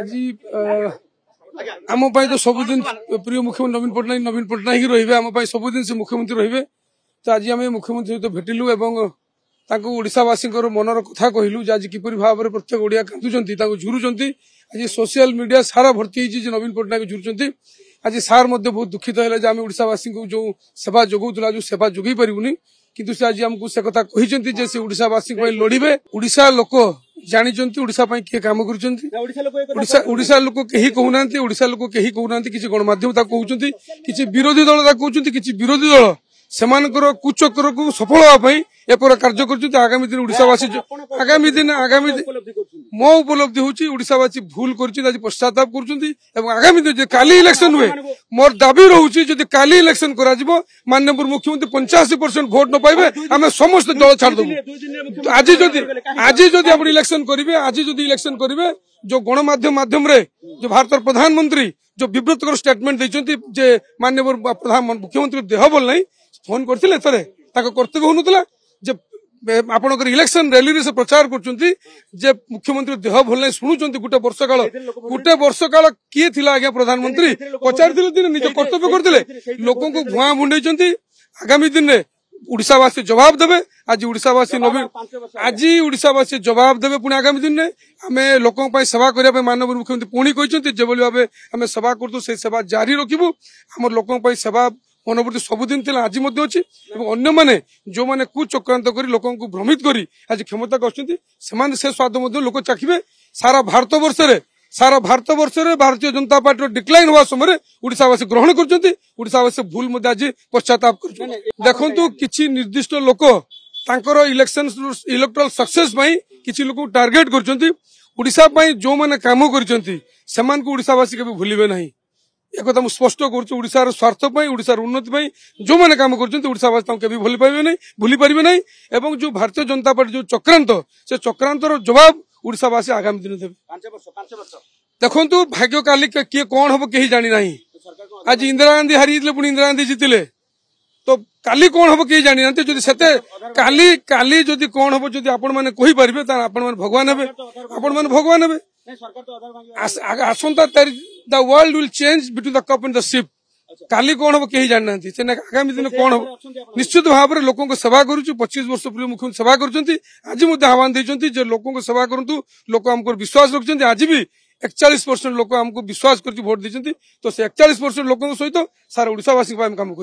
আজি ଆମ ପାଇଁ ତ ସବୁଦିନ ପ୍ରିୟ ମୁଖ୍ୟମନ୍ତ୍ରୀ ନବୀନ ପଟ୍ଟନାୟକ ନବୀନ ପଟ୍ଟନାୟକ ରହିବେ ଆମ ପାଇଁ ସବୁଦିନ ସେ ମୁଖ୍ୟମନ୍ତ୍ରୀ ରହିବେ ତ ଆଜି ଆମେ ମୁଖ୍ୟମନ୍ତ୍ରୀ ସହିତ ଭେଟିଲୁ ଏବଂ ତାଙ୍କୁ ଓଡ଼ିଶାବାସୀଙ୍କର ମନର କଥା କହିଲୁ ଯେ ଆଜି କିପରି ଭାବରେ ପ୍ରତ୍ୟେକ ଓଡ଼ିଆ କାନ୍ଦୁଛନ୍ତି ତାଙ୍କୁ ଝୁରୁଛନ୍ତି ଆଜି ସୋସିଆଲ ମିଡିଆ ସାରା ଭର୍ତ୍ତି ହେଇଛି ଯେ ନବୀନ ପଟ୍ଟନାୟକ ଝୁରୁଛନ୍ତି ଆଜି ସାର୍ ମଧ୍ୟ ବହୁତ ଦୁଃଖିତ ହେଲେ ଯେ ଆମେ ଓଡ଼ିଶାବାସୀଙ୍କୁ ଯେଉଁ ସେବା ଯୋଗାଉଥିଲା ଯେଉଁ ସେବା ଯୋଗାଇ ପାରିବୁନି କିନ୍ତୁ ସେ ଆଜି ଆମକୁ ସେ କଥା କହିଛନ୍ତି ଯେ ସେ ଓଡ଼ିଶାବାସୀଙ୍କ ପାଇଁ ଲଢ଼ିବେ ଓଡ଼ିଶା ଲୋକ ଜାଣିଛନ୍ତି ଓଡ଼ିଶା ପାଇଁ କିଏ କାମ କରୁଛନ୍ତି ଓଡ଼ିଶା ଲୋକ କେହି କହୁନାହାନ୍ତି ଓଡ଼ିଶା ଲୋକ କେହି କହୁନାହାନ୍ତି କିଛି ଗଣମାଧ୍ୟମ ତାକୁ କହୁଛନ୍ତି କିଛି ବିରୋଧୀ ଦଳ ତାକୁ କହୁଛନ୍ତି କିଛି ବିରୋଧୀ ଦଳ ସେମାନଙ୍କର କୁଚକ୍ରକୁ ସଫଳ ହେବା ପାଇଁ ଏପରି କାର୍ଯ୍ୟ କରୁଛନ୍ତି ଆଗାମୀ ଦିନ ଓଡ଼ିଶାବାସୀ ଆଗାମୀ ଦିନ ଆଗାମୀ ମୋ ଉପଲବ୍ଧି ହେଉଛି ଓଡ଼ିଶାବାସୀ ଭୁଲ କରିଛନ୍ତି ଆଜି ପଶ୍ଚାତାପ କରୁଛନ୍ତି ଏବଂ ଆଗାମୀ ଦିନ କାଲି ଇଲେକ୍ସନ ହୁଏ ମୋର ଦାବି ରହୁଛି ଯଦି କାଲି ଇଲେକ୍ସନ କରାଯିବ ମାନ୍ୟବର ମୁଖ୍ୟମନ୍ତ୍ରୀ ପଞ୍ଚାଅଶୀ ପରସେଣ୍ଟ ଭୋଟ ନ ପାଇବେ ଆମେ ସମସ୍ତେ ଦଳ ଛାଡ଼ିଦେବୁ ଆଜି ଯଦି ଆଜି ଯଦି ଆପଣ ଇଲେକ୍ସନ କରିବେ ଆଜି ଯଦି ଇଲେକ୍ସନ କରିବେ ଯୋଉ ଗଣମାଧ୍ୟମ ମାଧ୍ୟମରେ ଯୋଉ ଭାରତର ପ୍ରଧାନମନ୍ତ୍ରୀ ଯୋଉ ବିବ୍ରତକର ଷ୍ଟେଟମେଣ୍ଟ ଦେଇଛନ୍ତି ଯେ ମାନ୍ୟବର ମୁଖ୍ୟମନ୍ତ୍ରୀ ଦେହ ଭଲ ନାହିଁ ଫୋନ କରିଥିଲେ ଥରେ ତାଙ୍କ କର୍ତ୍ତବ୍ୟ ହଉନଥିଲା ଯେ आपणकर इलेक्शन रैली से प्रचार कर मुख्यमंत्री देह भल ना शुणुंत गोटे वर्ष काल गोटे वर्ष काल किए थी आज्ञा प्रधानमंत्री पचार निज कर्तव्य करते लोक भुआ मुंडी आगामी दिन में ओडावासी जवाब देवे आज ओडावासी नवीन आज ओडावासी जवाब देवे पुणे आगामी दिन में लोक सेवा करने मानव मुख्यमंत्री पुणी कहते जो भाव सेवा करवा जारी रखू आम लोक सेवा ପରବର୍ତ୍ତୀ ସବୁଦିନ ଥିଲା ଆଜି ମଧ୍ୟ ଅଛି ଏବଂ ଅନ୍ୟମାନେ ଯେଉଁମାନେ କୁଚକ୍ରାନ୍ତ କରି ଲୋକଙ୍କୁ ଭ୍ରମିତ କରି ଆଜି କ୍ଷମତାକୁ ଆସୁଛନ୍ତି ସେମାନେ ସେ ସ୍ୱାଦ ମଧ୍ୟ ଲୋକ ଚାଖିବେ ସାରା ଭାରତ ବର୍ଷରେ ସାରା ଭାରତ ବର୍ଷରେ ଭାରତୀୟ ଜନତା ପାର୍ଟିର ଡିକ୍ଲାଇନ୍ ହେବା ସମୟରେ ଓଡ଼ିଶାବାସୀ ଗ୍ରହଣ କରୁଛନ୍ତି ଓଡ଼ିଶାବାସୀ ଭୁଲ ମଧ୍ୟ ଆଜି ପଶ୍ଚାତାପ କରୁଛନ୍ତି ଦେଖନ୍ତୁ କିଛି ନିର୍ଦ୍ଦିଷ୍ଟ ଲୋକ ତାଙ୍କର ଇଲେକ୍ସନ ଇଲେକ୍ଟ୍ରାଲ ସକ୍ସେସ୍ ପାଇଁ କିଛି ଲୋକଙ୍କୁ ଟାର୍ଗେଟ୍ କରୁଛନ୍ତି ଓଡ଼ିଶା ପାଇଁ ଯେଉଁମାନେ କାମ କରିଛନ୍ତି ସେମାନଙ୍କୁ ଓଡ଼ିଶାବାସୀ କେବେ ଭୁଲିବେ ନାହିଁ একথা ମୁଁ ସ୍ପଷ୍ଟ କରୁଛି ଓଡ଼ିଶାର ସ୍ୱାର୍ଥ ପାଇଁ ଓଡ଼ିଶାର ଉନ୍ନତି ପାଇଁ ଯେଉଁମାନେ କାମ କରୁଛନ୍ତି ଓଡ଼ିଶାବାସୀ ତାଙ୍କୁ କେବେ ଭୁଲି ପାରିବେ ନାହିଁ ଭୁଲି ପାରିବେ ନାହିଁ ଏବଂ ଯେଉଁ ଭାରତୀୟ ଜନତା ପାର୍ଟି ଯେଉଁ ଚକ୍ରାନ୍ତ ସେ ଚକ୍ରାନ୍ତର ଜବାବ ଓଡ଼ିଶାବାସୀ ଆଗାମୀ ଦିନ ଦେବେ ଦେଖନ୍ତୁ ଭାଗ୍ୟ କାଲି କିଏ କ'ଣ ହବ କେହି ଜାଣିନାହିଁ ଆଜି ଇନ୍ଦିରା ଗାନ୍ଧୀ ହାରିଯାଇଥିଲେ ପୁଣି ଇନ୍ଦିରା ଗାନ୍ଧୀ ଜିତିଲେ ତ କାଲି କ'ଣ ହବ କେହି ଜାଣିନାହାନ୍ତି ଯଦି ସେତେ କାଲି କାଲି ଯଦି କ'ଣ ହବ ଯଦି ଆପଣମାନେ କହିପାରିବେ ତାହେଲେ ଆପଣମାନେ ଭଗବାନ ହେବେ ଆପଣମାନେ ଭଗବାନ ହେବେ आसंत the world will change between the cup and the ship काली कौन हम कहीं जान से आगामी दिन तो कौन हम निश्चित भाव में लोकों सेवा कर पचीस वर्ष पूर्व मुख्यमंत्री सेवा कर आज आह्वान देते लोकों सेवा करूँ लोक आमको विश्वास रखते आज भी एकचाश परसेंट लोक आमको विश्वास करोट देते तो से एकचाश परसेंट लोक सहित सारा ओडावासी काम कर